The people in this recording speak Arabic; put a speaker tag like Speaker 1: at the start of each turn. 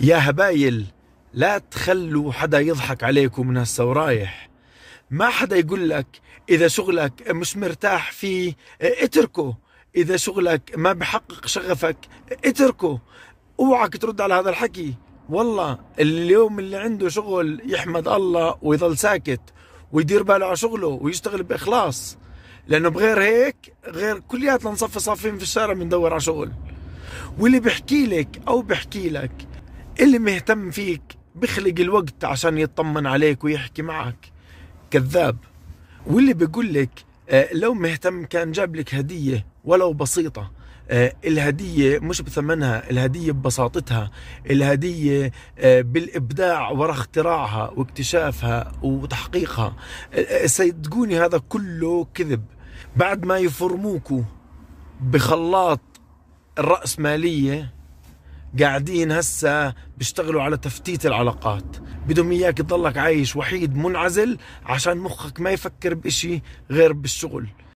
Speaker 1: يا هبايل لا تخلوا حدا يضحك عليكم من هسه ورايح ما حدا يقول لك اذا شغلك مش مرتاح فيه اتركه اذا شغلك ما بحقق شغفك اتركه اوعك ترد على هذا الحكي والله اليوم اللي عنده شغل يحمد الله ويظل ساكت ويدير باله على شغله ويشتغل باخلاص لانه بغير هيك غير كلياتنا نصفي صافين في الشارع بندور على شغل واللي بحكي لك او بحكي لك اللي مهتم فيك بخلق الوقت عشان يطمن عليك ويحكي معك كذاب واللي بيقول لك آه، لو مهتم كان جاب لك هدية ولو بسيطة آه، الهدية مش بثمنها الهدية ببساطتها الهدية آه، بالإبداع وراء اختراعها واكتشافها وتحقيقها صدقوني هذا كله كذب بعد ما يفرموكوا بخلاط الرأسمالية قاعدين هسه بيشتغلوا على تفتيت العلاقات بدهم اياك تضلك عايش وحيد منعزل عشان مخك ما يفكر بشي غير بالشغل